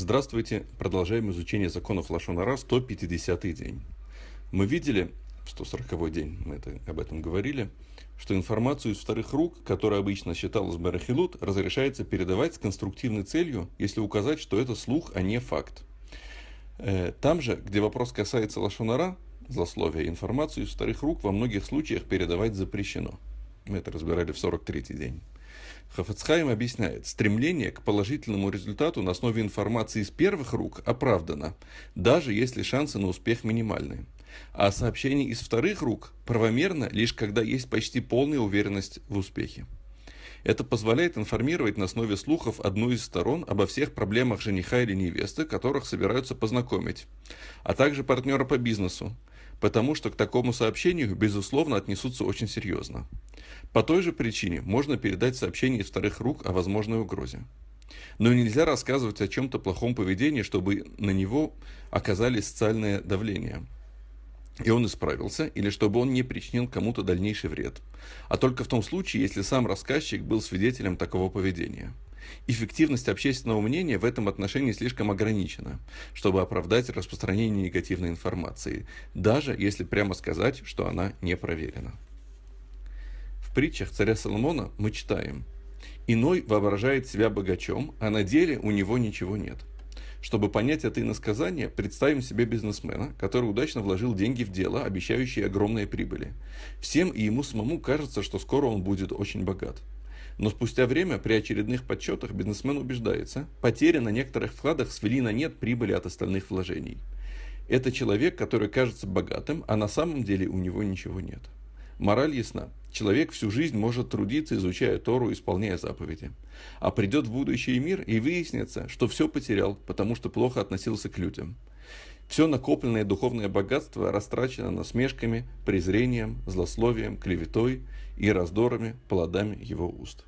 Здравствуйте, продолжаем изучение законов Лашонара, 150 день. Мы видели, в 140 день мы это, об этом говорили, что информацию из вторых рук, которая обычно считалась барахилут, разрешается передавать с конструктивной целью, если указать, что это слух, а не факт. Э, там же, где вопрос касается Лашонара, злословия информацию из вторых рук во многих случаях передавать запрещено – мы это разбирали в 43-й день. Хафацхайм объясняет, стремление к положительному результату на основе информации из первых рук оправдано, даже если шансы на успех минимальны. А сообщение из вторых рук правомерно лишь когда есть почти полная уверенность в успехе. Это позволяет информировать на основе слухов одну из сторон обо всех проблемах жениха или невесты, которых собираются познакомить, а также партнера по бизнесу, потому что к такому сообщению, безусловно, отнесутся очень серьезно. По той же причине можно передать сообщение из вторых рук о возможной угрозе. Но нельзя рассказывать о чем-то плохом поведении, чтобы на него оказали социальное давление – и он исправился, или чтобы он не причинил кому-то дальнейший вред, а только в том случае, если сам рассказчик был свидетелем такого поведения – эффективность общественного мнения в этом отношении слишком ограничена, чтобы оправдать распространение негативной информации, даже если прямо сказать, что она не проверена. В притчах царя Соломона мы читаем «Иной воображает себя богачом, а на деле у него ничего нет». Чтобы понять это иносказание, представим себе бизнесмена, который удачно вложил деньги в дело, обещающие огромные прибыли. Всем и ему самому кажется, что скоро он будет очень богат – но спустя время при очередных подсчетах бизнесмен убеждается, потери на некоторых вкладах свели на нет прибыли от остальных вложений. Это человек, который кажется богатым, а на самом деле у него ничего нет. Мораль ясна. Человек всю жизнь может трудиться, изучая Тору, исполняя заповеди. А придет в будущий мир и выяснится, что все потерял, потому что плохо относился к людям. Все накопленное духовное богатство растрачено насмешками, презрением, злословием, клеветой и раздорами плодами его уст.